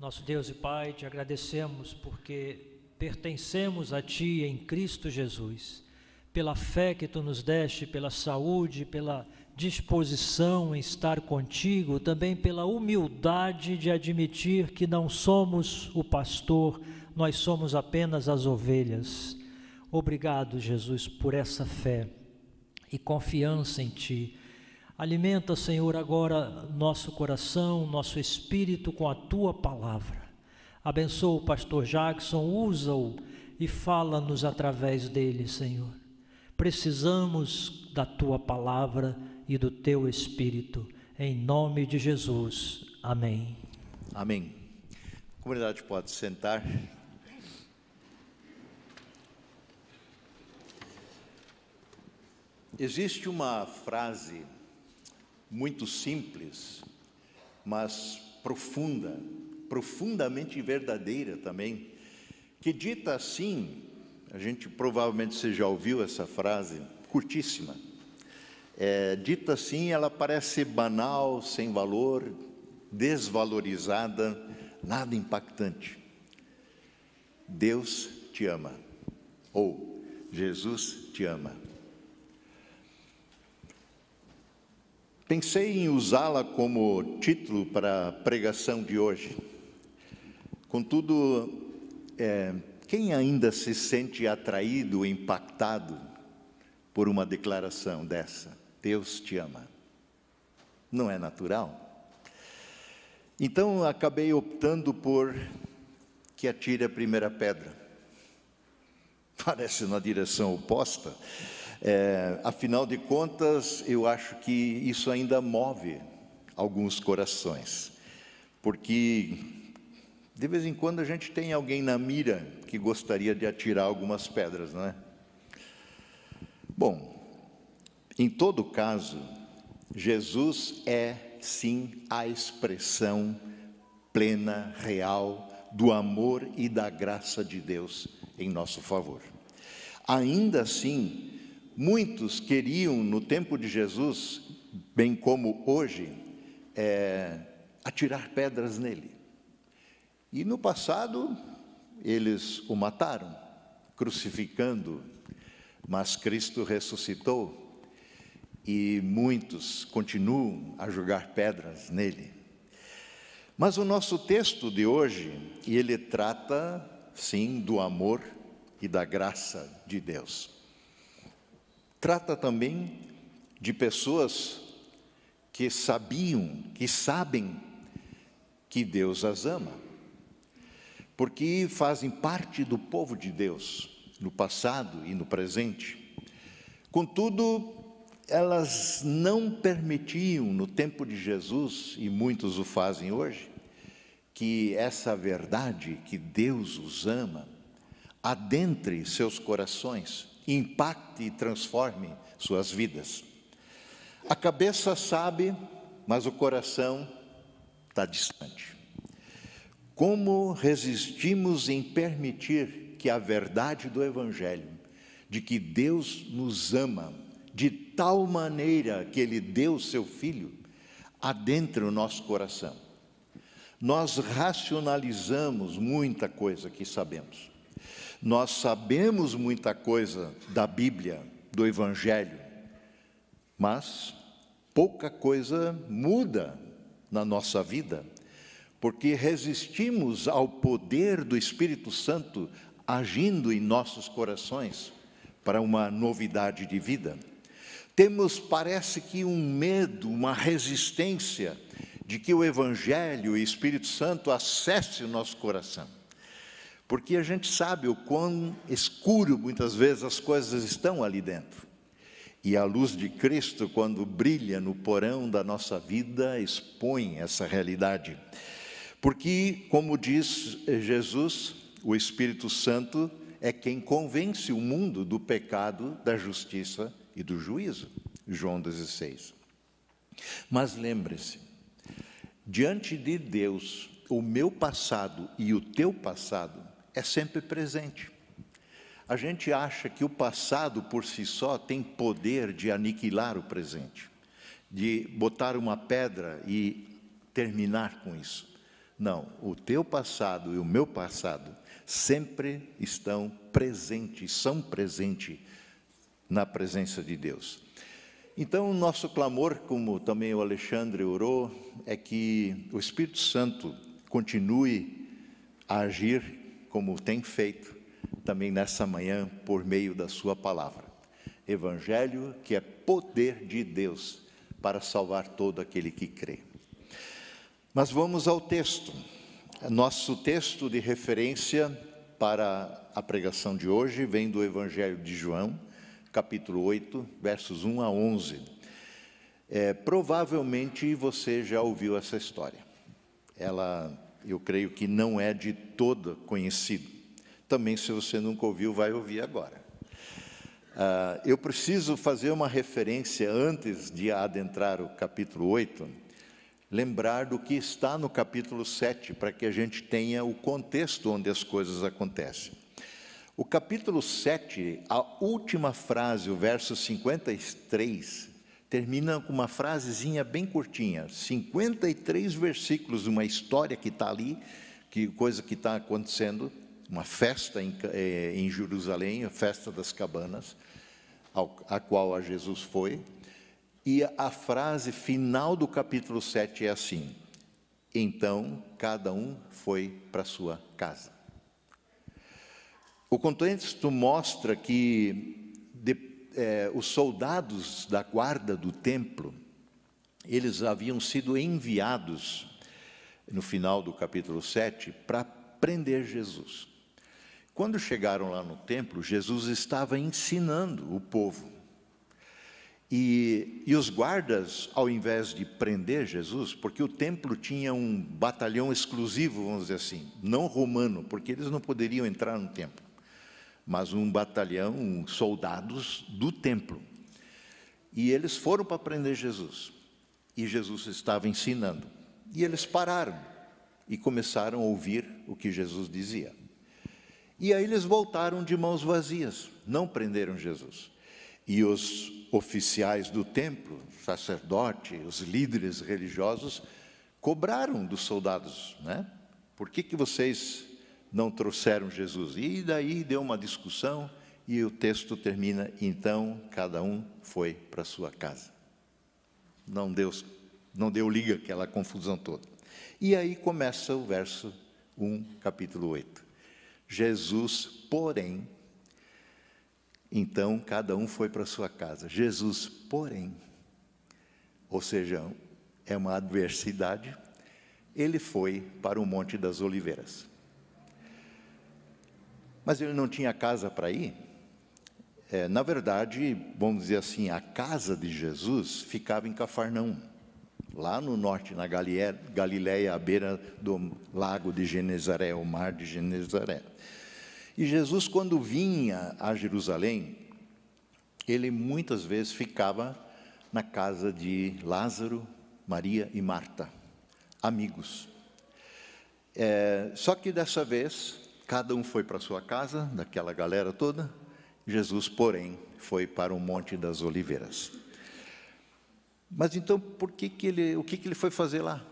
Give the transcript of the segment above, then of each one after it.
Nosso Deus e Pai, te agradecemos porque pertencemos a Ti em Cristo Jesus, pela fé que Tu nos deste, pela saúde, pela disposição em estar contigo, também pela humildade de admitir que não somos o pastor, nós somos apenas as ovelhas. Obrigado, Jesus, por essa fé e confiança em Ti Alimenta, Senhor, agora nosso coração, nosso espírito com a tua palavra. Abençoa o pastor Jackson, usa-o e fala-nos através dele, Senhor. Precisamos da tua palavra e do teu espírito. Em nome de Jesus. Amém. Amém. A comunidade pode sentar. Existe uma frase muito simples, mas profunda, profundamente verdadeira também, que dita assim, a gente provavelmente você já ouviu essa frase, curtíssima. É, dita assim, ela parece banal, sem valor, desvalorizada, nada impactante. Deus te ama. Ou Jesus te ama. Pensei em usá-la como título para a pregação de hoje. Contudo, é, quem ainda se sente atraído, impactado por uma declaração dessa? Deus te ama. Não é natural? Então acabei optando por que atire a primeira pedra. Parece na direção oposta. É, afinal de contas, eu acho que isso ainda move alguns corações, porque de vez em quando a gente tem alguém na mira que gostaria de atirar algumas pedras, não é? Bom, em todo caso, Jesus é sim a expressão plena, real, do amor e da graça de Deus em nosso favor. Ainda assim, Muitos queriam, no tempo de Jesus, bem como hoje, é, atirar pedras nele. E no passado, eles o mataram, crucificando, mas Cristo ressuscitou e muitos continuam a jogar pedras nele. Mas o nosso texto de hoje, ele trata, sim, do amor e da graça de Deus. Trata também de pessoas que sabiam, que sabem que Deus as ama, porque fazem parte do povo de Deus no passado e no presente. Contudo, elas não permitiam no tempo de Jesus, e muitos o fazem hoje, que essa verdade que Deus os ama adentre seus corações impacte e transforme suas vidas. A cabeça sabe, mas o coração está distante. Como resistimos em permitir que a verdade do Evangelho, de que Deus nos ama de tal maneira que Ele deu seu Filho, adentre o nosso coração? Nós racionalizamos muita coisa que sabemos nós sabemos muita coisa da Bíblia, do Evangelho, mas pouca coisa muda na nossa vida, porque resistimos ao poder do Espírito Santo agindo em nossos corações para uma novidade de vida. Temos, parece que, um medo, uma resistência de que o Evangelho e o Espírito Santo acesse o nosso coração porque a gente sabe o quão escuro muitas vezes as coisas estão ali dentro. E a luz de Cristo, quando brilha no porão da nossa vida, expõe essa realidade. Porque, como diz eh, Jesus, o Espírito Santo é quem convence o mundo do pecado, da justiça e do juízo. João 16. Mas lembre-se, diante de Deus, o meu passado e o teu passado é sempre presente. A gente acha que o passado por si só tem poder de aniquilar o presente, de botar uma pedra e terminar com isso. Não, o teu passado e o meu passado sempre estão presentes, são presentes na presença de Deus. Então, o nosso clamor, como também o Alexandre orou, é que o Espírito Santo continue a agir como tem feito também nessa manhã por meio da Sua palavra. Evangelho que é poder de Deus para salvar todo aquele que crê. Mas vamos ao texto. Nosso texto de referência para a pregação de hoje vem do Evangelho de João, capítulo 8, versos 1 a 11. É, provavelmente você já ouviu essa história. Ela eu creio que não é de todo conhecido. Também, se você nunca ouviu, vai ouvir agora. Ah, eu preciso fazer uma referência antes de adentrar o capítulo 8, lembrar do que está no capítulo 7, para que a gente tenha o contexto onde as coisas acontecem. O capítulo 7, a última frase, o verso 53, termina com uma frasezinha bem curtinha, 53 versículos, uma história que está ali, que coisa que está acontecendo, uma festa em, é, em Jerusalém, a festa das cabanas, ao, a qual a Jesus foi, e a frase final do capítulo 7 é assim: Então cada um foi para sua casa. O contexto mostra que é, os soldados da guarda do templo, eles haviam sido enviados, no final do capítulo 7, para prender Jesus. Quando chegaram lá no templo, Jesus estava ensinando o povo. E, e, os guardas, ao invés de prender Jesus, porque o templo tinha um batalhão exclusivo, vamos dizer assim, não romano, porque eles não poderiam entrar no templo mas um batalhão, soldados do templo. E eles foram para prender Jesus. E Jesus estava ensinando. E eles pararam e começaram a ouvir o que Jesus dizia. E aí eles voltaram de mãos vazias, não prenderam Jesus. E os oficiais do templo, sacerdote, os líderes religiosos, cobraram dos soldados, né? Por que, que vocês não trouxeram Jesus. E daí deu uma discussão e o texto termina: então cada um foi para sua casa. Não deu, não deu liga aquela confusão toda. E aí começa o verso 1, capítulo 8. Jesus, porém, então cada um foi para sua casa. Jesus, porém, ou seja, é uma adversidade, ele foi para o Monte das Oliveiras mas ele não tinha casa para ir. É, na verdade, vamos dizer assim, a casa de Jesus ficava em Cafarnaum, lá no norte, na Galiléia, à beira do lago de Genezaré, o mar de Genezaré. E Jesus, quando vinha a Jerusalém, ele muitas vezes ficava na casa de Lázaro, Maria e Marta, amigos. É, só que dessa vez Cada um foi para sua casa, daquela galera toda. Jesus, porém, foi para o Monte das Oliveiras. Mas então, por que que ele, o que, que ele foi fazer lá?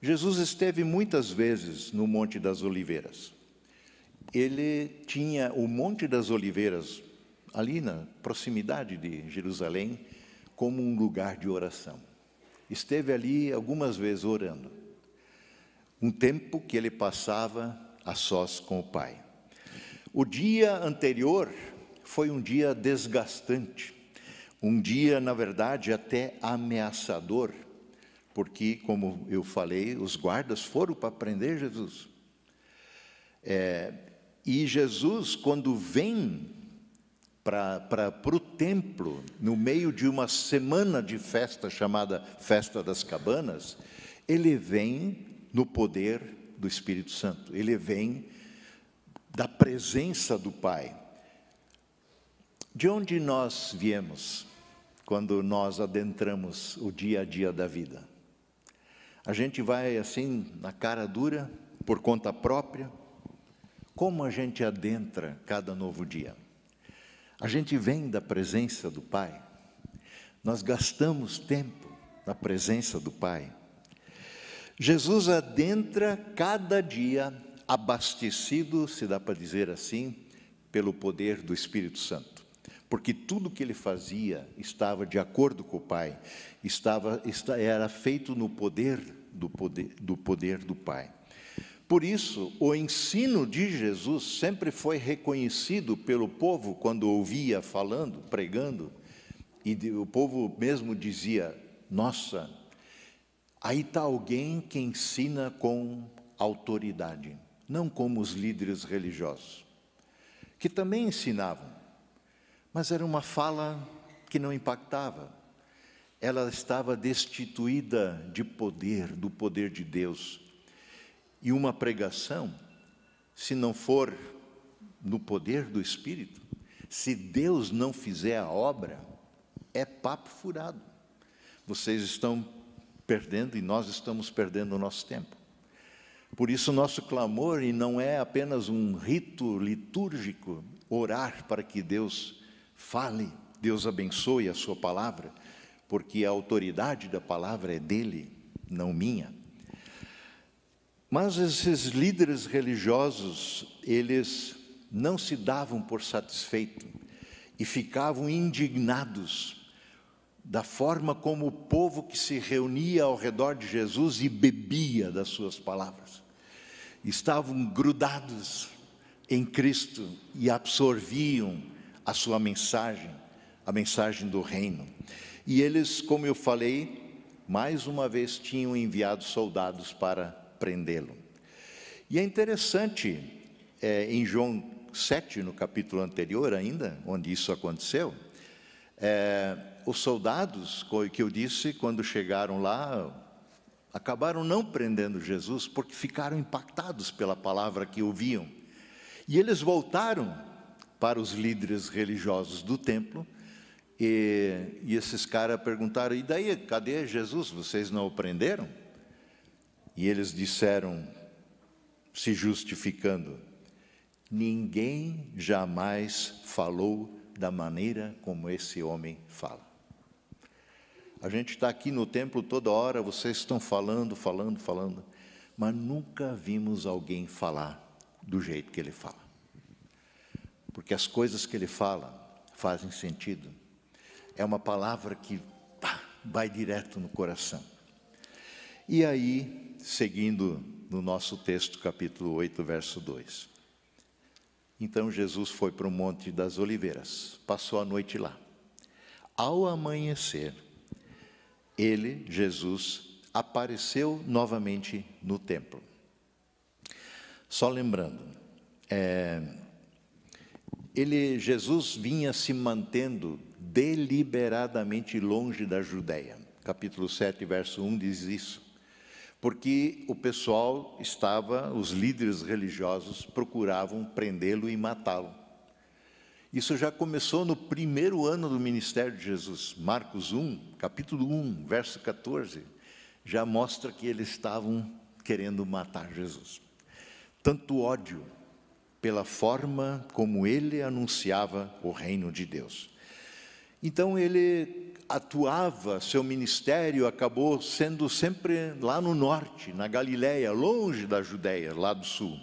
Jesus esteve muitas vezes no Monte das Oliveiras. Ele tinha o Monte das Oliveiras, ali na proximidade de Jerusalém, como um lugar de oração. Esteve ali algumas vezes orando. Um tempo que ele passava a sós com o Pai. O dia anterior foi um dia desgastante, um dia, na verdade, até ameaçador, porque, como eu falei, os guardas foram para prender Jesus. É, e Jesus, quando vem para o templo, no meio de uma semana de festa chamada Festa das Cabanas, ele vem no poder do Espírito Santo, ele vem da presença do Pai. De onde nós viemos quando nós adentramos o dia a dia da vida? A gente vai assim na cara dura, por conta própria? Como a gente adentra cada novo dia? A gente vem da presença do Pai, nós gastamos tempo na presença do Pai. Jesus adentra cada dia abastecido, se dá para dizer assim, pelo poder do Espírito Santo. Porque tudo que ele fazia estava de acordo com o Pai, estava, era feito no poder do, poder do poder do Pai. Por isso, o ensino de Jesus sempre foi reconhecido pelo povo quando ouvia falando, pregando, e o povo mesmo dizia: Nossa, Aí está alguém que ensina com autoridade, não como os líderes religiosos, que também ensinavam, mas era uma fala que não impactava. Ela estava destituída de poder, do poder de Deus. E uma pregação, se não for no poder do Espírito, se Deus não fizer a obra, é papo furado. Vocês estão perdendo e nós estamos perdendo o nosso tempo. Por isso, nosso clamor, e não é apenas um rito litúrgico, orar para que Deus fale, Deus abençoe a Sua palavra, porque a autoridade da palavra é dele, não minha. Mas esses líderes religiosos, eles não se davam por satisfeitos e ficavam indignados da forma como o povo que se reunia ao redor de Jesus e bebia das suas palavras. Estavam grudados em Cristo e absorviam a sua mensagem, a mensagem do reino. E eles, como eu falei, mais uma vez tinham enviado soldados para prendê-lo. E é interessante, é, em João 7, no capítulo anterior ainda, onde isso aconteceu, é, os soldados que eu disse, quando chegaram lá, acabaram não prendendo Jesus porque ficaram impactados pela palavra que ouviam. E eles voltaram para os líderes religiosos do templo e, e esses caras perguntaram: e daí, cadê Jesus? Vocês não o prenderam? E eles disseram, se justificando: ninguém jamais falou da maneira como esse homem fala. A gente está aqui no templo toda hora, vocês estão falando, falando, falando, mas nunca vimos alguém falar do jeito que ele fala. Porque as coisas que ele fala fazem sentido. É uma palavra que pá, vai direto no coração. E aí, seguindo no nosso texto, capítulo 8, verso 2. Então Jesus foi para o Monte das Oliveiras, passou a noite lá. Ao amanhecer, ele, Jesus, apareceu novamente no templo. Só lembrando, é, ele, Jesus vinha se mantendo deliberadamente longe da Judéia. Capítulo 7, verso 1 diz isso. Porque o pessoal estava, os líderes religiosos procuravam prendê-lo e matá-lo. Isso já começou no primeiro ano do ministério de Jesus, Marcos 1, capítulo 1, verso 14, já mostra que eles estavam querendo matar Jesus. Tanto ódio pela forma como ele anunciava o reino de Deus. Então ele atuava, seu ministério acabou sendo sempre lá no norte, na Galiléia, longe da Judéia, lá do sul.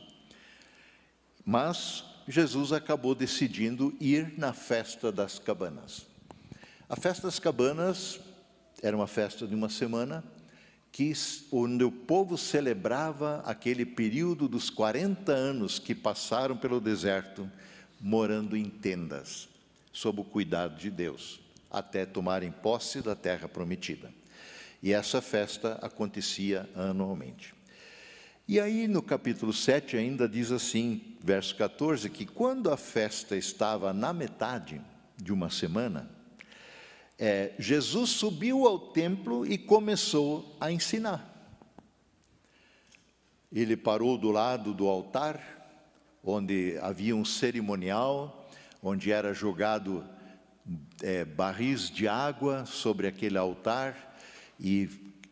Mas Jesus acabou decidindo ir na festa das cabanas. A festa das cabanas era uma festa de uma semana, que, onde o povo celebrava aquele período dos 40 anos que passaram pelo deserto, morando em tendas, sob o cuidado de Deus, até tomarem posse da terra prometida. E essa festa acontecia anualmente. E aí, no capítulo 7, ainda diz assim, verso 14, que quando a festa estava na metade de uma semana, é, Jesus subiu ao templo e começou a ensinar. Ele parou do lado do altar, onde havia um cerimonial, onde era jogado é, barris de água sobre aquele altar, e,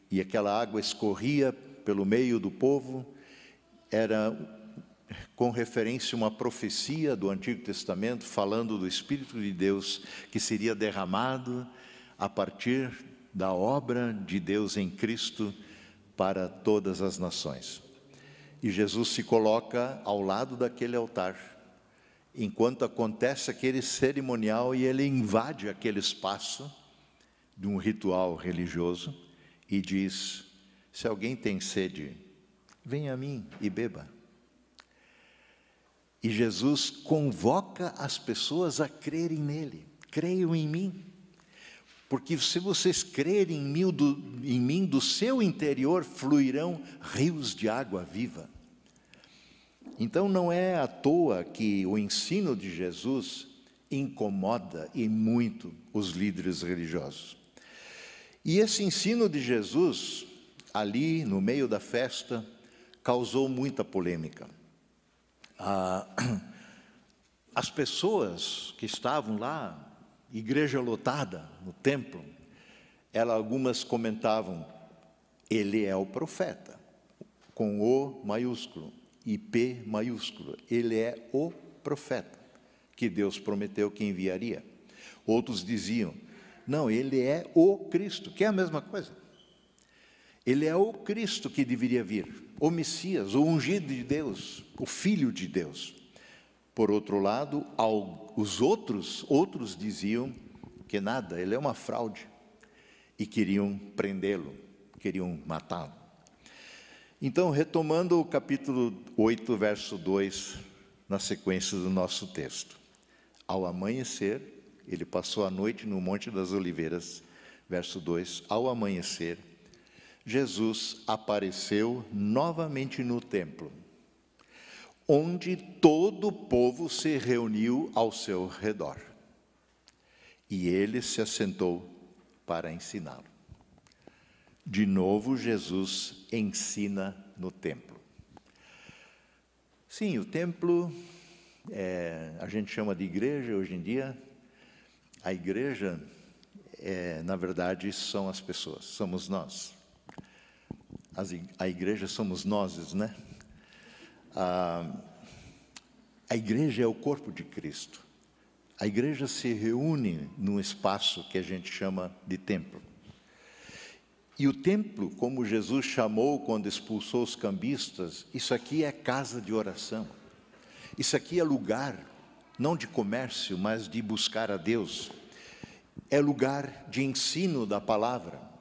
e aquela água escorria pelo meio do povo, era com referência a uma profecia do Antigo Testamento falando do Espírito de Deus que seria derramado a partir da obra de Deus em Cristo para todas as nações. E Jesus se coloca ao lado daquele altar, enquanto acontece aquele cerimonial e ele invade aquele espaço de um ritual religioso e diz: se alguém tem sede, venha a mim e beba. E Jesus convoca as pessoas a crerem nele. Creiam em mim. Porque se vocês crerem em mim, do, em mim, do seu interior fluirão rios de água viva. Então não é à toa que o ensino de Jesus incomoda e muito os líderes religiosos. E esse ensino de Jesus ali no meio da festa, causou muita polêmica. Ah, as pessoas que estavam lá, igreja lotada no templo, algumas comentavam: ele é o profeta, com O maiúsculo e P maiúsculo. Ele é o profeta que Deus prometeu que enviaria. Outros diziam: não, ele é o Cristo, que é a mesma coisa. Ele é o Cristo que deveria vir, o Messias, o ungido de Deus, o Filho de Deus. Por outro lado, os outros, outros diziam que nada, ele é uma fraude e queriam prendê-lo, queriam matá-lo. Então, retomando o capítulo 8, verso 2, na sequência do nosso texto. Ao amanhecer, ele passou a noite no Monte das Oliveiras, verso 2, ao amanhecer, Jesus apareceu novamente no templo, onde todo o povo se reuniu ao seu redor. E ele se assentou para ensiná-lo. De novo, Jesus ensina no templo. Sim, o templo, é, a gente chama de igreja hoje em dia. A igreja, é, na verdade, são as pessoas, somos nós. As, a igreja somos nós, né? A, a igreja é o corpo de Cristo. A igreja se reúne num espaço que a gente chama de templo. E o templo, como Jesus chamou quando expulsou os cambistas, isso aqui é casa de oração. Isso aqui é lugar, não de comércio, mas de buscar a Deus. É lugar de ensino da palavra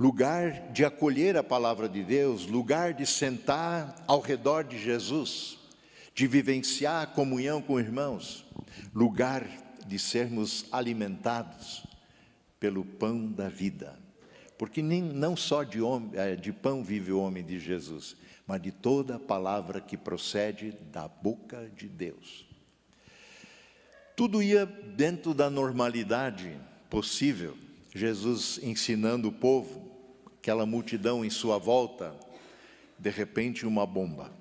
lugar de acolher a palavra de Deus, lugar de sentar ao redor de Jesus, de vivenciar a comunhão com irmãos, lugar de sermos alimentados pelo pão da vida. Porque nem, não só de, homem, é, de pão vive o homem de Jesus, mas de toda a palavra que procede da boca de Deus. Tudo ia dentro da normalidade possível, Jesus ensinando o povo, aquela multidão em sua volta, de repente uma bomba.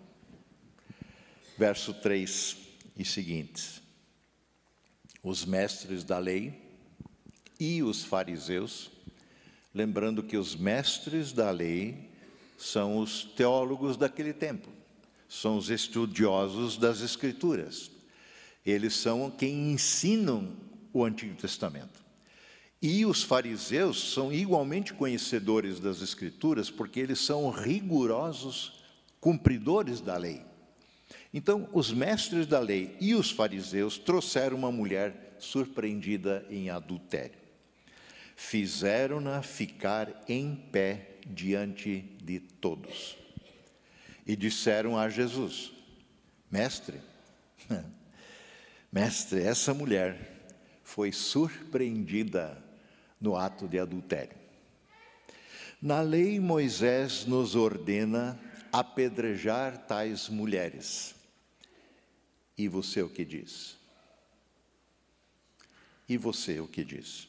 Verso 3 e seguintes. Os mestres da lei e os fariseus, lembrando que os mestres da lei são os teólogos daquele tempo, são os estudiosos das Escrituras. Eles são quem ensinam o Antigo Testamento. E os fariseus são igualmente conhecedores das Escrituras, porque eles são rigorosos cumpridores da lei. Então, os mestres da lei e os fariseus trouxeram uma mulher surpreendida em adultério. Fizeram-na ficar em pé diante de todos. E disseram a Jesus: Mestre, mestre, essa mulher foi surpreendida no ato de adultério. Na lei, Moisés nos ordena apedrejar tais mulheres. E você o que diz? E você o que diz?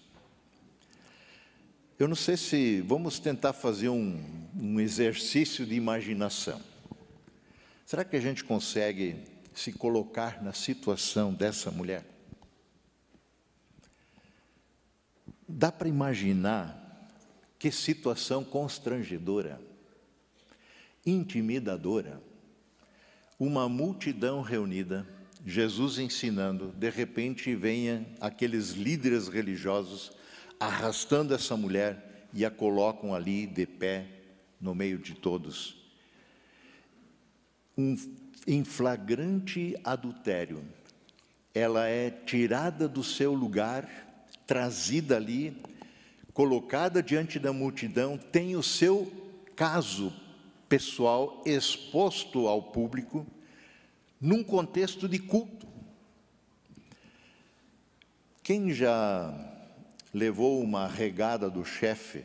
Eu não sei se vamos tentar fazer um, um, exercício de imaginação. Será que a gente consegue se colocar na situação dessa mulher? Dá para imaginar que situação constrangedora, intimidadora. Uma multidão reunida, Jesus ensinando, de repente venham aqueles líderes religiosos arrastando essa mulher e a colocam ali de pé no meio de todos. Um, em flagrante adultério, ela é tirada do seu lugar trazida ali, colocada diante da multidão, tem o seu caso pessoal exposto ao público num contexto de culto. Quem já levou uma regada do chefe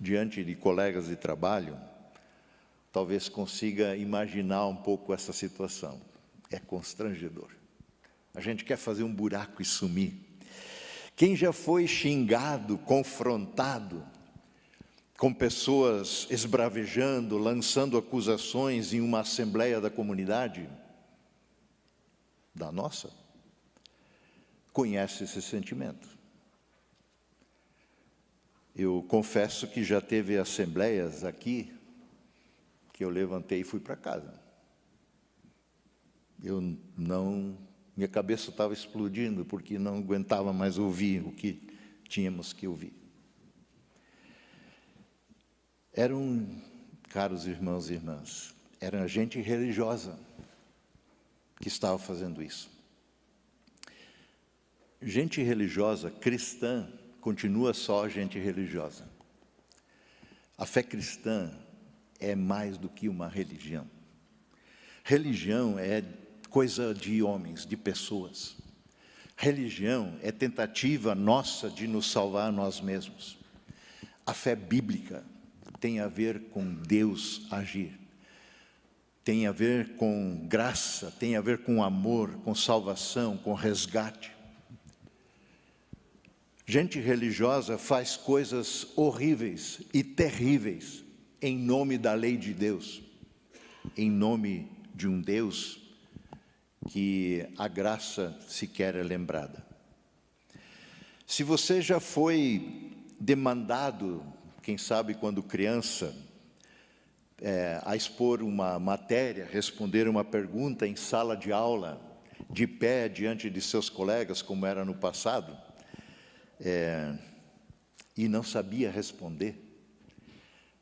diante de colegas de trabalho, talvez consiga imaginar um pouco essa situação. É constrangedor. A gente quer fazer um buraco e sumir. Quem já foi xingado, confrontado com pessoas esbravejando, lançando acusações em uma assembleia da comunidade? Da nossa? Conhece esse sentimento. Eu confesso que já teve assembleias aqui que eu levantei e fui para casa. Eu não minha cabeça estava explodindo porque não aguentava mais ouvir o que tínhamos que ouvir. Eram, caros irmãos e irmãs, era gente religiosa que estava fazendo isso. Gente religiosa, cristã, continua só gente religiosa. A fé cristã é mais do que uma religião. Religião é coisa de homens, de pessoas. Religião é tentativa nossa de nos salvar a nós mesmos. A fé bíblica tem a ver com Deus agir, tem a ver com graça, tem a ver com amor, com salvação, com resgate. Gente religiosa faz coisas horríveis e terríveis em nome da lei de Deus, em nome de um Deus que a graça sequer é lembrada. Se você já foi demandado, quem sabe quando criança, é, a expor uma matéria, responder uma pergunta em sala de aula, de pé diante de seus colegas, como era no passado, é, e não sabia responder,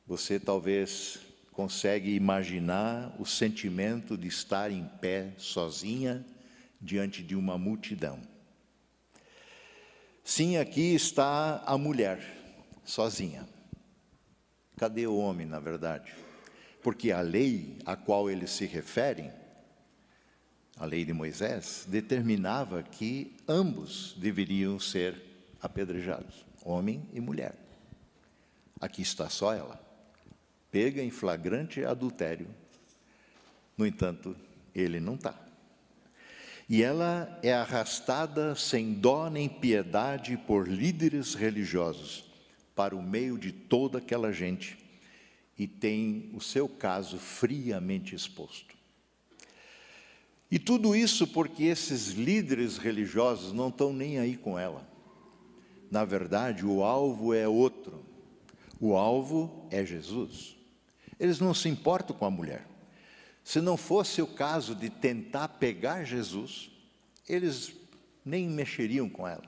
você talvez consegue imaginar o sentimento de estar em pé sozinha diante de uma multidão. Sim, aqui está a mulher, sozinha. Cadê o homem, na verdade? Porque a lei a qual eles se referem, a lei de Moisés, determinava que ambos deveriam ser apedrejados, homem e mulher. Aqui está só ela pega em flagrante adultério. No entanto, ele não está. E ela é arrastada sem dó nem piedade por líderes religiosos para o meio de toda aquela gente e tem o seu caso friamente exposto. E tudo isso porque esses líderes religiosos não estão nem aí com ela. Na verdade, o alvo é outro. O alvo é Jesus. Eles não se importam com a mulher. Se não fosse o caso de tentar pegar Jesus, eles nem mexeriam com ela.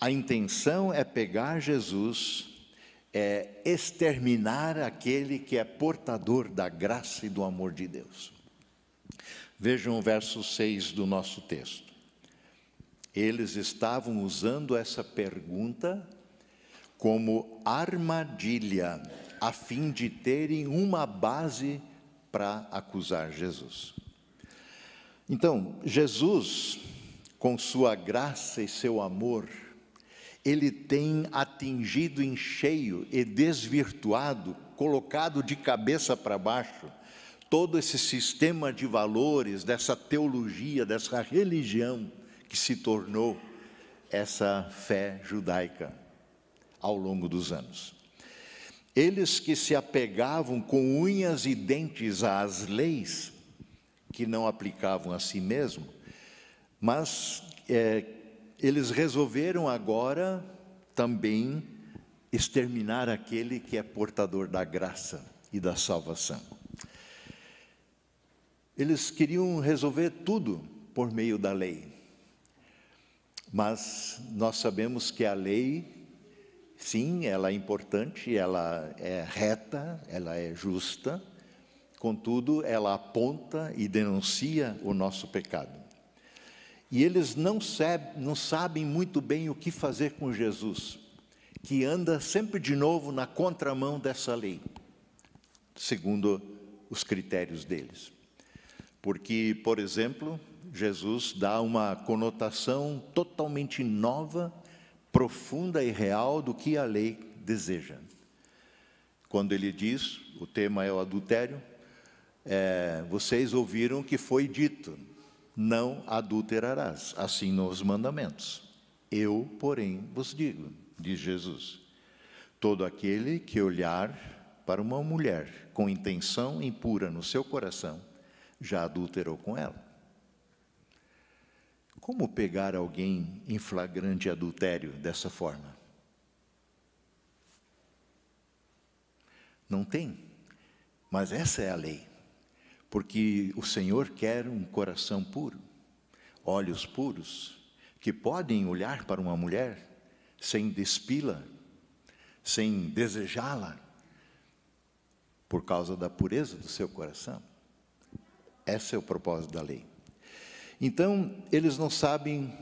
A intenção é pegar Jesus, é exterminar aquele que é portador da graça e do amor de Deus. Vejam o verso 6 do nosso texto. Eles estavam usando essa pergunta como armadilha a fim de terem uma base para acusar Jesus. Então, Jesus, com sua graça e seu amor, ele tem atingido em cheio e desvirtuado, colocado de cabeça para baixo, todo esse sistema de valores, dessa teologia, dessa religião que se tornou essa fé judaica ao longo dos anos. Eles que se apegavam com unhas e dentes às leis, que não aplicavam a si mesmo, mas é, eles resolveram agora também exterminar aquele que é portador da graça e da salvação. Eles queriam resolver tudo por meio da lei, mas nós sabemos que a lei sim, ela é importante, ela é reta, ela é justa, contudo, ela aponta e denuncia o nosso pecado. E eles não, não sabem muito bem o que fazer com Jesus, que anda sempre de novo na contramão dessa lei, segundo os critérios deles. Porque, por exemplo, Jesus dá uma conotação totalmente nova profunda e real do que a lei deseja. Quando ele diz, o tema é o adultério, é, vocês ouviram que foi dito: não adulterarás, assim nos mandamentos. Eu, porém, vos digo, diz Jesus, todo aquele que olhar para uma mulher com intenção impura no seu coração, já adulterou com ela. Como pegar alguém em flagrante adultério dessa forma? Não tem. Mas essa é a lei. Porque o Senhor quer um coração puro, olhos puros, que podem olhar para uma mulher sem despila, sem desejá-la, por causa da pureza do seu coração. Esse é o propósito da lei. Então, eles não sabem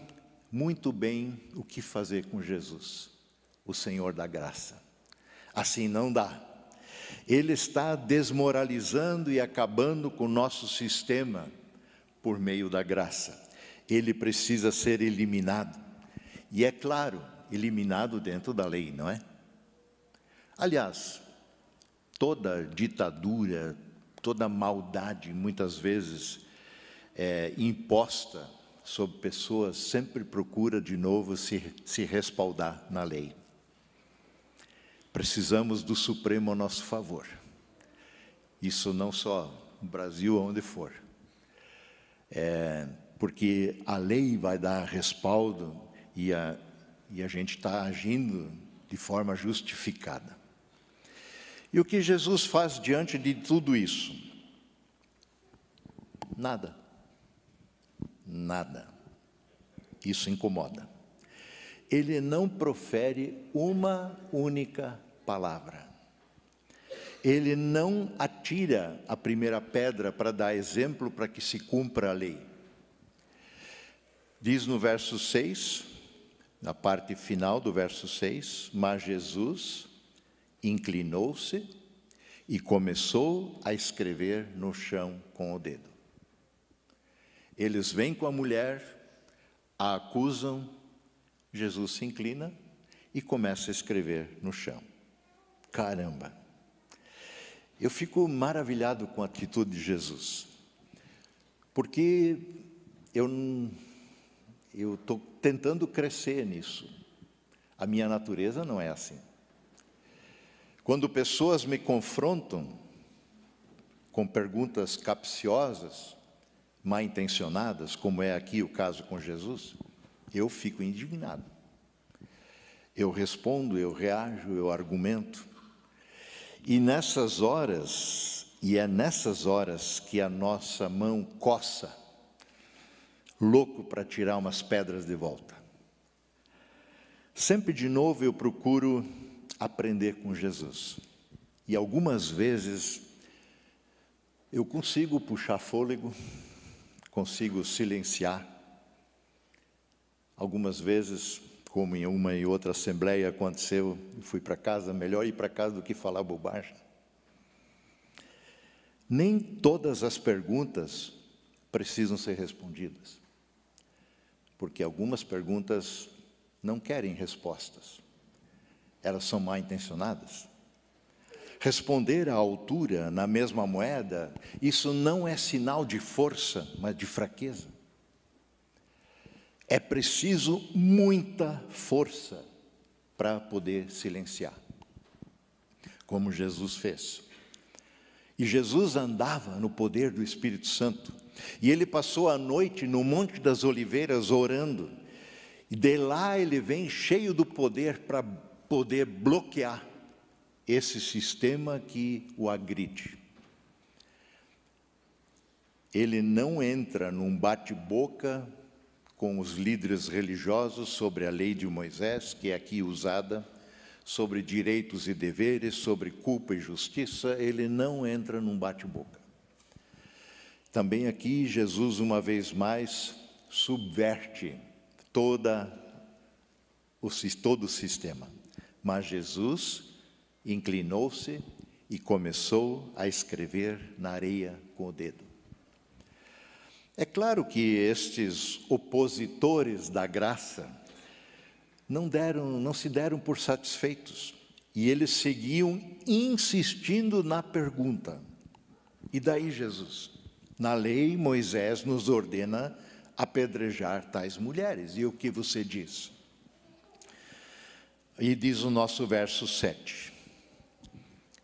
muito bem o que fazer com Jesus, o Senhor da graça. Assim não dá. Ele está desmoralizando e acabando com o nosso sistema por meio da graça. Ele precisa ser eliminado. E é claro, eliminado dentro da lei, não é? Aliás, toda ditadura, toda maldade, muitas vezes, é, imposta sobre pessoas sempre procura de novo se, se respaldar na lei. Precisamos do Supremo a nosso favor. Isso não só no Brasil, onde for. É, porque a lei vai dar respaldo e a, e a gente está agindo de forma justificada. E o que Jesus faz diante de tudo isso? Nada nada. Isso incomoda. Ele não profere uma única palavra. Ele não atira a primeira pedra para dar exemplo para que se cumpra a lei. Diz no verso 6, na parte final do verso 6, mas Jesus inclinou-se e começou a escrever no chão com o dedo. Eles vêm com a mulher, a acusam, Jesus se inclina e começa a escrever no chão. Caramba! Eu fico maravilhado com a atitude de Jesus, porque eu eu estou tentando crescer nisso. A minha natureza não é assim. Quando pessoas me confrontam com perguntas capciosas, mal intencionadas, como é aqui o caso com Jesus, eu fico indignado. Eu respondo, eu reajo, eu argumento. E nessas horas, e é nessas horas que a nossa mão coça, louco para tirar umas pedras de volta. Sempre de novo eu procuro aprender com Jesus. E algumas vezes eu consigo puxar fôlego, consigo silenciar. Algumas vezes, como em uma e outra assembleia aconteceu, fui para casa, melhor ir para casa do que falar bobagem. Nem todas as perguntas precisam ser respondidas, porque algumas perguntas não querem respostas, elas são mal intencionadas responder à altura na mesma moeda, isso não é sinal de força, mas de fraqueza. É preciso muita força para poder silenciar, como Jesus fez. E Jesus andava no poder do Espírito Santo, e ele passou a noite no Monte das Oliveiras orando, e de lá ele vem cheio do poder para poder bloquear esse sistema que o agride. Ele não entra num bate-boca com os líderes religiosos sobre a lei de Moisés, que é aqui usada, sobre direitos e deveres, sobre culpa e justiça, ele não entra num bate-boca. Também aqui, Jesus, uma vez mais, subverte toda o, todo o sistema. Mas Jesus inclinou-se e começou a escrever na areia com o dedo. É claro que estes opositores da graça não, deram, não se deram por satisfeitos e eles seguiam insistindo na pergunta. E daí, Jesus? Na lei, Moisés nos ordena apedrejar tais mulheres. E o que você diz? E diz o nosso verso 7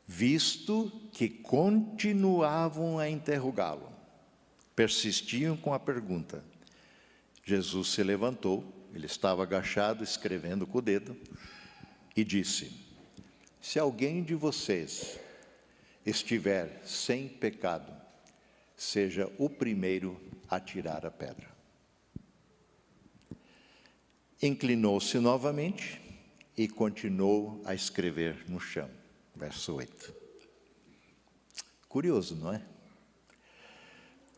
visto que continuavam a interrogá-lo. Persistiam com a pergunta. Jesus se levantou, ele estava agachado, escrevendo com o dedo, e disse: Se alguém de vocês estiver sem pecado, seja o primeiro a tirar a pedra. Inclinou-se novamente e continuou a escrever no chão verso 8. Curioso, não é?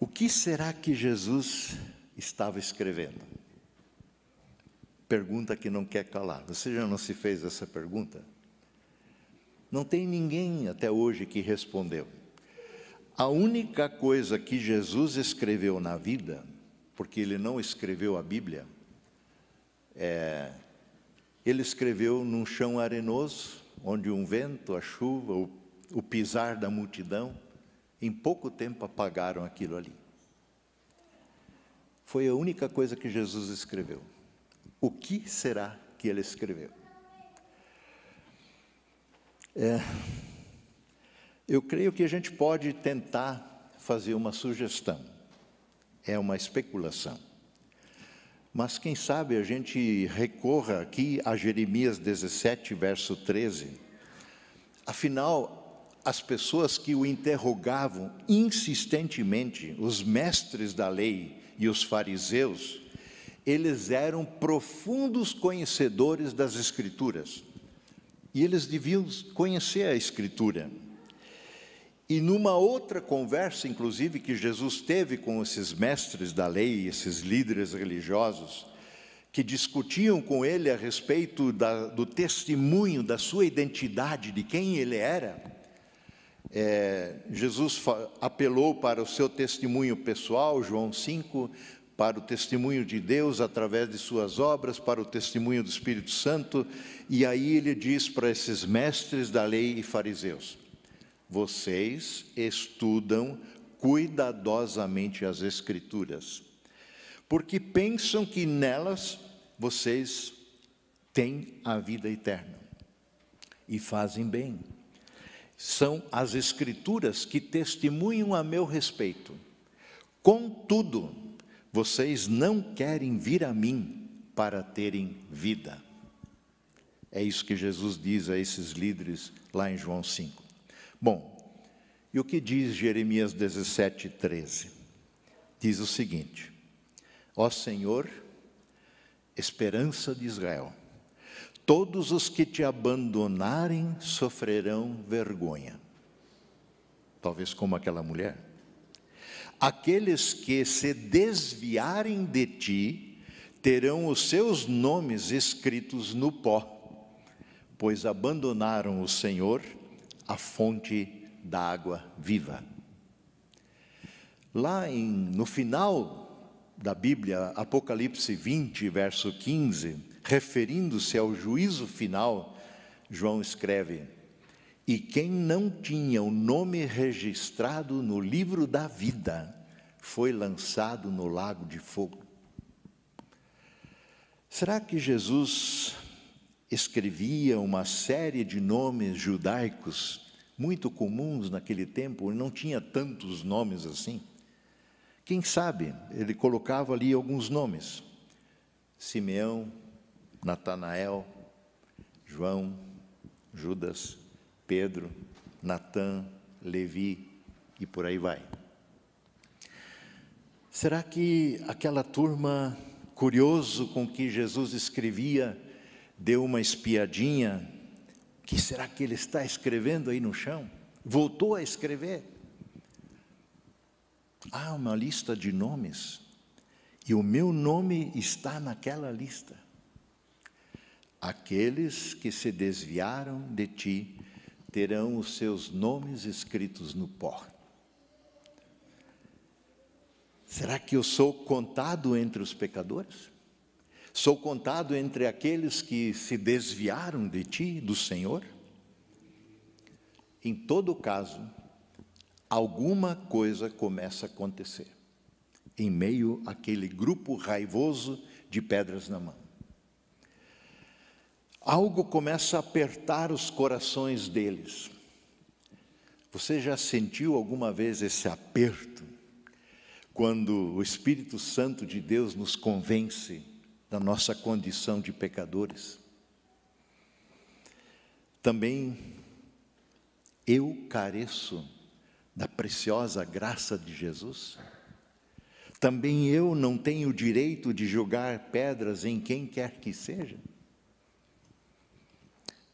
O que será que Jesus estava escrevendo? Pergunta que não quer calar. Você já não se fez essa pergunta? Não tem ninguém até hoje que respondeu. A única coisa que Jesus escreveu na vida, porque ele não escreveu a Bíblia, é, ele escreveu num chão arenoso, onde um vento, a chuva, o, o pisar da multidão, em pouco tempo apagaram aquilo ali. Foi a única coisa que Jesus escreveu. O que será que ele escreveu? É, eu creio que a gente pode tentar fazer uma sugestão, é uma especulação. Mas quem sabe a gente recorra aqui a Jeremias 17, verso 13. Afinal, as pessoas que o interrogavam insistentemente, os mestres da lei e os fariseus, eles eram profundos conhecedores das Escrituras. E eles deviam conhecer a Escritura. E numa outra conversa, inclusive, que Jesus teve com esses mestres da lei, esses líderes religiosos, que discutiam com ele a respeito da, do testemunho, da sua identidade, de quem ele era, é, Jesus apelou para o seu testemunho pessoal, João 5, para o testemunho de Deus através de suas obras, para o testemunho do Espírito Santo, e aí ele diz para esses mestres da lei e fariseus: vocês estudam cuidadosamente as Escrituras, porque pensam que nelas vocês têm a vida eterna. E fazem bem. São as Escrituras que testemunham a meu respeito. Contudo, vocês não querem vir a mim para terem vida. É isso que Jesus diz a esses líderes lá em João 5. Bom, e o que diz Jeremias 17, 13? Diz o seguinte: Ó Senhor, esperança de Israel, todos os que te abandonarem sofrerão vergonha. Talvez como aquela mulher. Aqueles que se desviarem de ti terão os seus nomes escritos no pó, pois abandonaram o Senhor a fonte da água viva. Lá em, no final da Bíblia, Apocalipse 20, verso 15, referindo-se ao juízo final, João escreve: E quem não tinha o nome registrado no livro da vida foi lançado no lago de fogo. Será que Jesus escrevia uma série de nomes judaicos muito comuns naquele tempo, não tinha tantos nomes assim. Quem sabe ele colocava ali alguns nomes: Simeão, Natanael, João, Judas, Pedro, Natã, Levi e por aí vai. Será que aquela turma, curioso com que Jesus escrevia, deu uma espiadinha. O que será que ele está escrevendo aí no chão? Voltou a escrever. Há ah, uma lista de nomes. E o meu nome está naquela lista. Aqueles que se desviaram de ti terão os seus nomes escritos no pó. Será que eu sou contado entre os pecadores? Sou contado entre aqueles que se desviaram de ti, do Senhor? Em todo caso, alguma coisa começa a acontecer em meio àquele grupo raivoso de pedras na mão. Algo começa a apertar os corações deles. Você já sentiu alguma vez esse aperto quando o Espírito Santo de Deus nos convence da nossa condição de pecadores. Também eu careço da preciosa graça de Jesus. Também eu não tenho o direito de jogar pedras em quem quer que seja.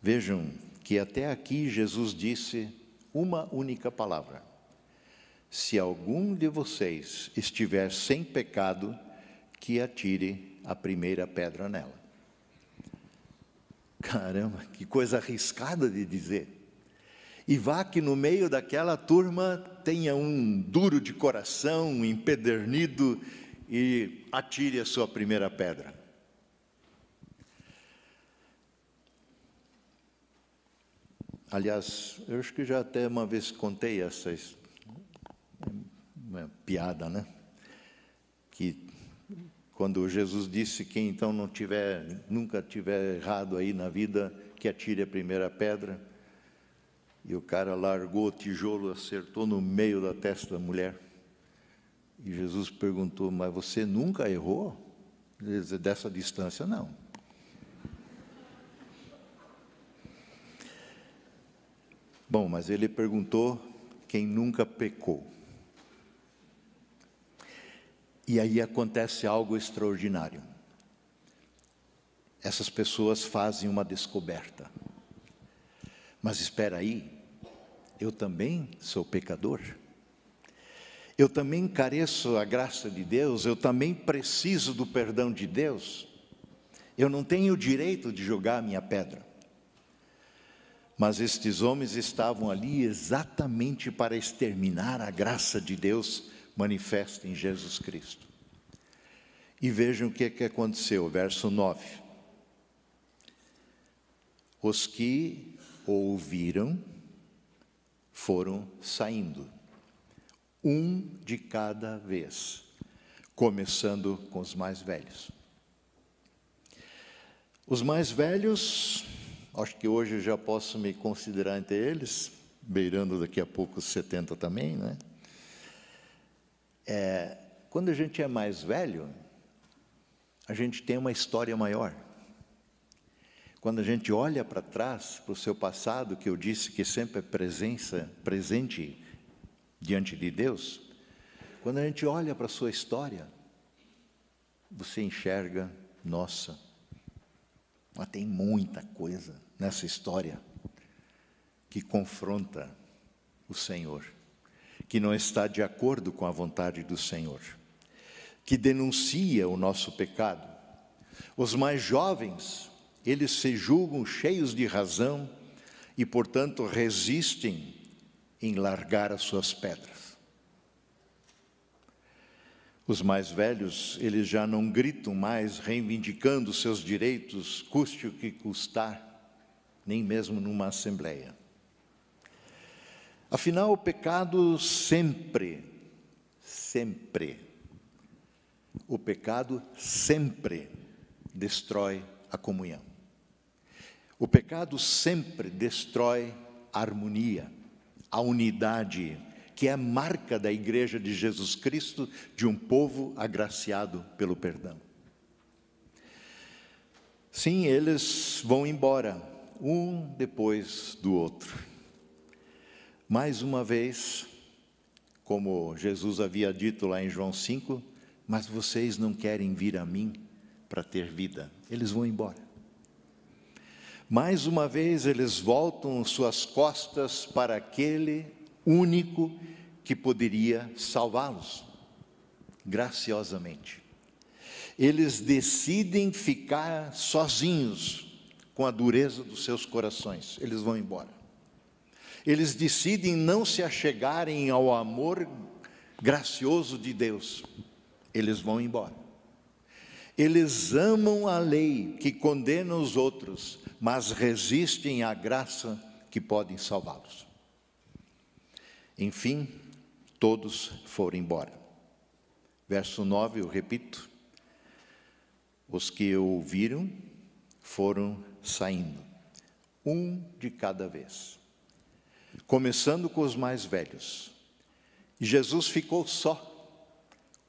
Vejam que até aqui Jesus disse uma única palavra: Se algum de vocês estiver sem pecado, que atire a primeira pedra nela. Caramba, que coisa arriscada de dizer. E vá que no meio daquela turma tenha um duro de coração, um empedernido, e atire a sua primeira pedra. Aliás, eu acho que já até uma vez contei essa é, é, piada, né? quando Jesus disse que então não tiver, nunca tiver errado aí na vida, que atire a primeira pedra. E o cara largou o tijolo, acertou no meio da testa da mulher. E Jesus perguntou: Mas você nunca errou? Dessa distância, não. Bom, mas ele perguntou: Quem nunca pecou? E aí acontece algo extraordinário. Essas pessoas fazem uma descoberta. Mas espera aí, eu também sou pecador. Eu também careço a graça de Deus, eu também preciso do perdão de Deus. Eu não tenho o direito de jogar a minha pedra. Mas estes homens estavam ali exatamente para exterminar a graça de Deus manifesta em Jesus Cristo. E vejam o que, é que aconteceu, verso 9. Os que ouviram foram saindo, um de cada vez, começando com os mais velhos. Os mais velhos, acho que hoje eu já posso me considerar entre eles, beirando daqui a pouco os 70 também, né? É, quando a gente é mais velho, a gente tem uma história maior. Quando a gente olha para trás, para o seu passado, que eu disse que sempre é presença, presente diante de Deus, quando a gente olha para a sua história, você enxerga, nossa, mas tem muita coisa nessa história que confronta o Senhor que não está de acordo com a vontade do Senhor, que denuncia o nosso pecado. Os mais jovens, eles se julgam cheios de razão e, portanto, resistem em largar as suas pedras. Os mais velhos, eles já não gritam mais reivindicando seus direitos, custe o que custar, nem mesmo numa assembleia. Afinal, o pecado sempre, sempre, o pecado sempre destrói a comunhão. O pecado sempre destrói a harmonia, a unidade, que é a marca da igreja de Jesus Cristo, de um povo agraciado pelo perdão. Sim, eles vão embora, um depois do outro. Mais uma vez, como Jesus havia dito lá em João 5, mas vocês não querem vir a mim para ter vida, eles vão embora. Mais uma vez eles voltam suas costas para aquele único que poderia salvá-los, graciosamente. Eles decidem ficar sozinhos com a dureza dos seus corações, eles vão embora eles decidem não se achegarem ao amor gracioso de Deus, eles vão embora. Eles amam a lei que condena os outros, mas resistem à graça que pode salvá-los. Enfim, todos foram embora. Verso 9, eu repito: os que ouviram foram saindo, um de cada vez começando com os mais velhos. Jesus ficou só,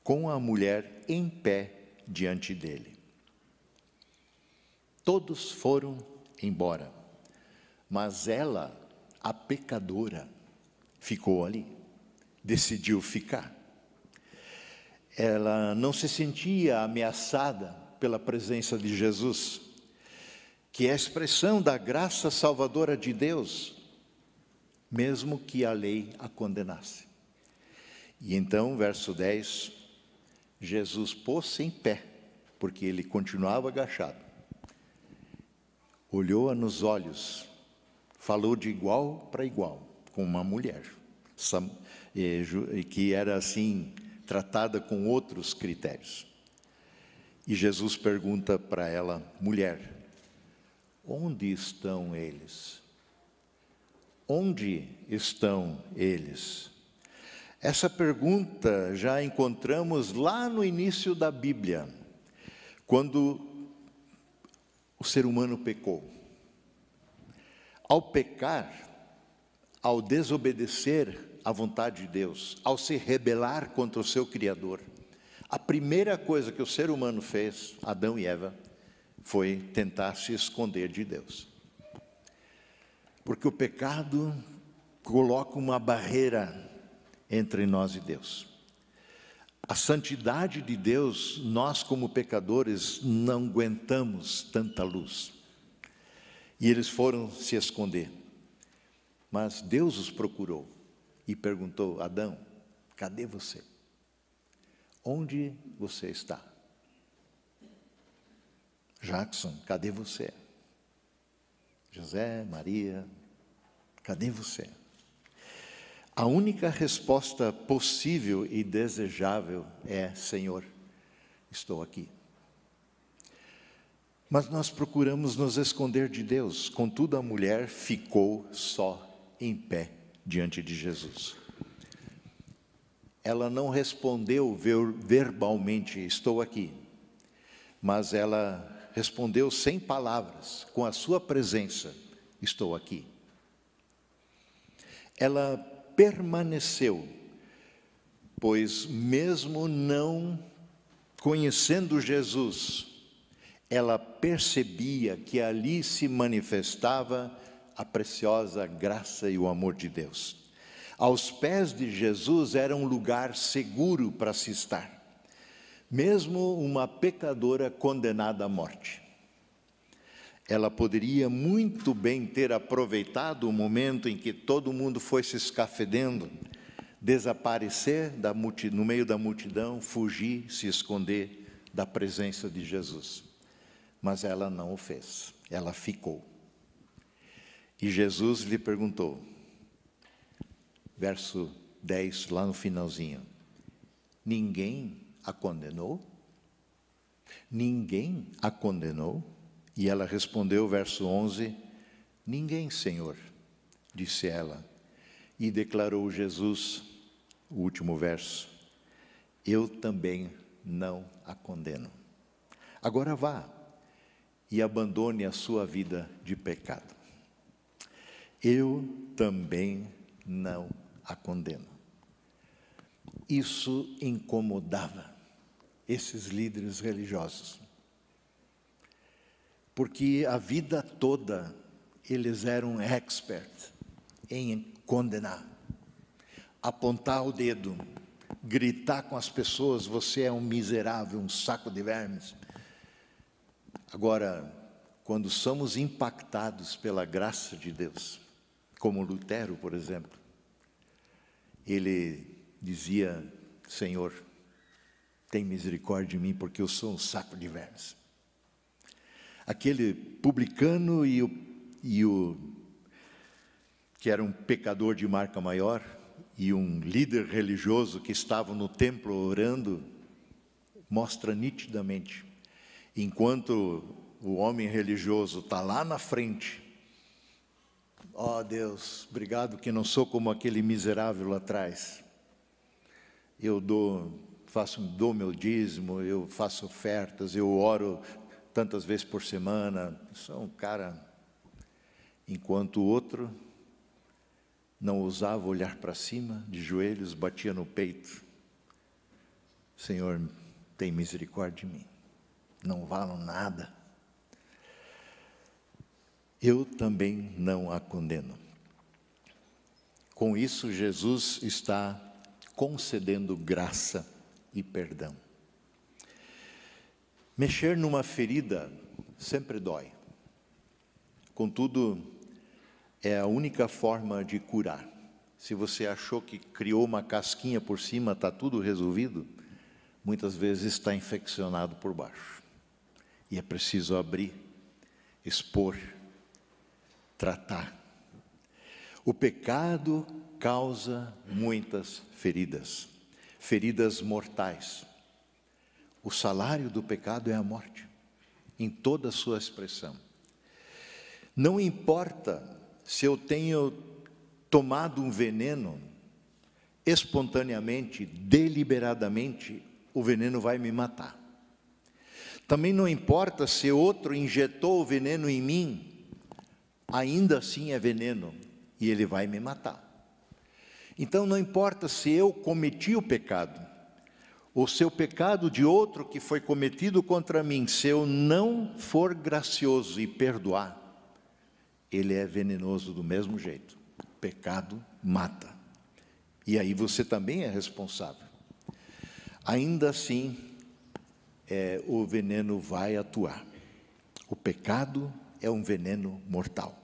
com a mulher em pé diante dele. Todos foram embora, mas ela, a pecadora, ficou ali, decidiu ficar. Ela não se sentia ameaçada pela presença de Jesus, que é a expressão da graça salvadora de Deus mesmo que a lei a condenasse. E então, verso 10, Jesus pôs-se em pé, porque ele continuava agachado. Olhou-a nos olhos, falou de igual para igual com uma mulher, eh, eh, que era assim tratada com outros critérios. E Jesus pergunta para ela: mulher, onde estão eles? Onde estão eles? Essa pergunta já encontramos lá no início da Bíblia, quando o ser humano pecou. Ao pecar, ao desobedecer à vontade de Deus, ao se rebelar contra o seu Criador, a primeira coisa que o ser humano fez, Adão e Eva, foi tentar se esconder de Deus. Porque o pecado coloca uma barreira entre nós e Deus. A santidade de Deus, nós como pecadores não aguentamos tanta luz. E eles foram se esconder. Mas Deus os procurou e perguntou: Adão, cadê você? Onde você está? Jackson, cadê você? José, Maria, cadê você? A única resposta possível e desejável é: Senhor, estou aqui. Mas nós procuramos nos esconder de Deus, contudo, a mulher ficou só em pé diante de Jesus. Ela não respondeu verbalmente: Estou aqui, mas ela respondeu sem palavras, com a sua presença: Estou aqui. Ela permaneceu, pois, mesmo não conhecendo Jesus, ela percebia que ali se manifestava a preciosa graça e o amor de Deus. Aos pés de Jesus era um lugar seguro para se estar mesmo uma pecadora condenada à morte. Ela poderia muito bem ter aproveitado o momento em que todo mundo foi se escafedendo, desaparecer no meio da multidão, fugir, se esconder da presença de Jesus. Mas ela não o fez, ela ficou. E Jesus lhe perguntou, verso 10, lá no finalzinho: Ninguém a condenou? Ninguém a condenou? E ela respondeu, verso 11: Ninguém, Senhor, disse ela. E declarou Jesus, o último verso: Eu também não a condeno. Agora vá e abandone a sua vida de pecado. Eu também não a condeno. Isso incomodava esses líderes religiosos. Porque a vida toda eles eram expert em condenar, apontar o dedo, gritar com as pessoas: você é um miserável, um saco de vermes. Agora, quando somos impactados pela graça de Deus, como Lutero, por exemplo, ele dizia: Senhor, tem misericórdia de mim, porque eu sou um saco de vermes. Aquele publicano e o, e o que era um pecador de marca maior e um líder religioso que estavam no templo orando, mostra nitidamente. Enquanto o homem religioso está lá na frente, ó oh, Deus, obrigado que não sou como aquele miserável lá atrás. Eu dou faço, dou meu dízimo, eu faço ofertas, eu oro tantas vezes por semana. Sou um cara. Enquanto o outro não ousava olhar para cima, de joelhos, batia no peito. Senhor, tem misericórdia de mim. Não valo nada. Eu também não a condeno. Com isso, Jesus está concedendo graça e perdão. Mexer numa ferida sempre dói. Contudo, é a única forma de curar. Se você achou que criou uma casquinha por cima, está tudo resolvido, muitas vezes está infeccionado por baixo. E é preciso abrir, expor, tratar. O pecado causa muitas feridas feridas mortais. O salário do pecado é a morte, em toda a sua expressão. Não importa se eu tenho tomado um veneno, espontaneamente, deliberadamente, o veneno vai me matar. Também não importa se outro injetou o veneno em mim, ainda assim é veneno e ele vai me matar. Então não importa se eu cometi o pecado, ou se o pecado de outro que foi cometido contra mim, se eu não for gracioso e perdoar, ele é venenoso do mesmo jeito. O pecado mata. E aí você também é responsável. Ainda assim, é, o veneno vai atuar. O pecado é um veneno mortal.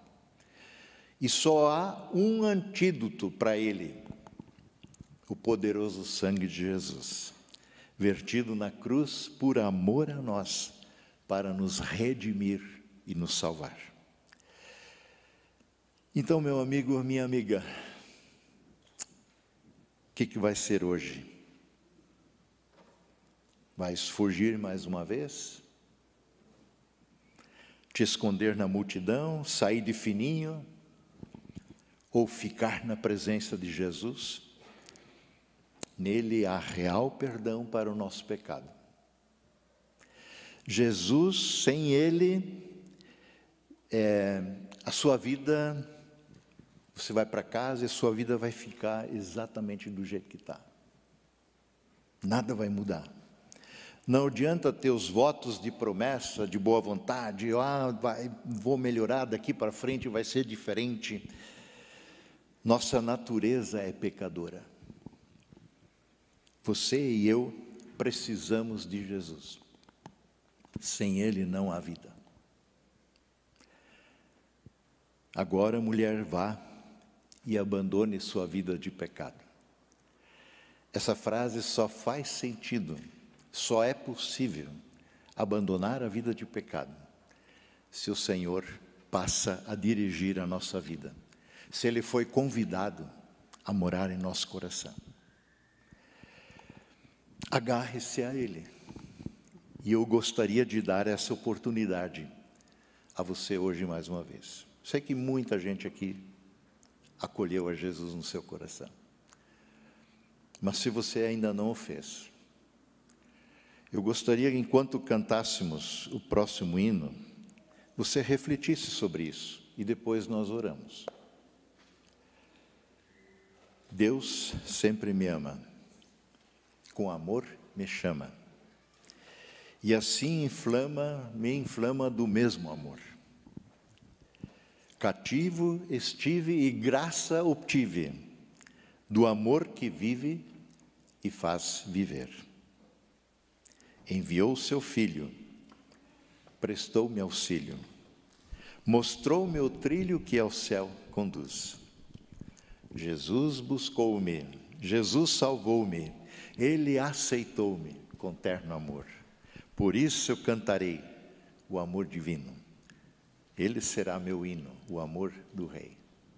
E só há um antídoto para ele, o poderoso sangue de Jesus, vertido na cruz por amor a nós, para nos redimir e nos salvar. Então, meu amigo, minha amiga, o que, que vai ser hoje? Vais fugir mais uma vez? Te esconder na multidão, sair de fininho? Ou ficar na presença de Jesus? Nele há real perdão para o nosso pecado. Jesus, sem Ele, é, a sua vida, você vai para casa e a sua vida vai ficar exatamente do jeito que está. Nada vai mudar. Não adianta ter os votos de promessa, de boa vontade, ah, vai, vou melhorar daqui para frente, vai ser diferente. Nossa natureza é pecadora. Você e eu precisamos de Jesus. Sem Ele não há vida. Agora, mulher, vá e abandone sua vida de pecado. Essa frase só faz sentido, só é possível abandonar a vida de pecado se o Senhor passa a dirigir a nossa vida, se Ele foi convidado a morar em nosso coração agarre-se a Ele. E eu gostaria de dar essa oportunidade a você hoje mais uma vez. Sei que muita gente aqui acolheu a Jesus no seu coração. Mas se você ainda não o fez, eu gostaria que enquanto cantássemos o próximo hino, você refletisse sobre isso e depois nós oramos. Deus sempre me ama com amor me chama. E assim inflama, me inflama do mesmo amor. Cativo estive e graça obtive do amor que vive e faz viver. Enviou seu filho, prestou-me auxílio, mostrou-me o trilho que ao céu conduz. Jesus buscou-me, Jesus salvou-me, ele aceitou-me com terno amor. Por isso eu cantarei o amor divino. Ele será meu hino, o amor do Rei.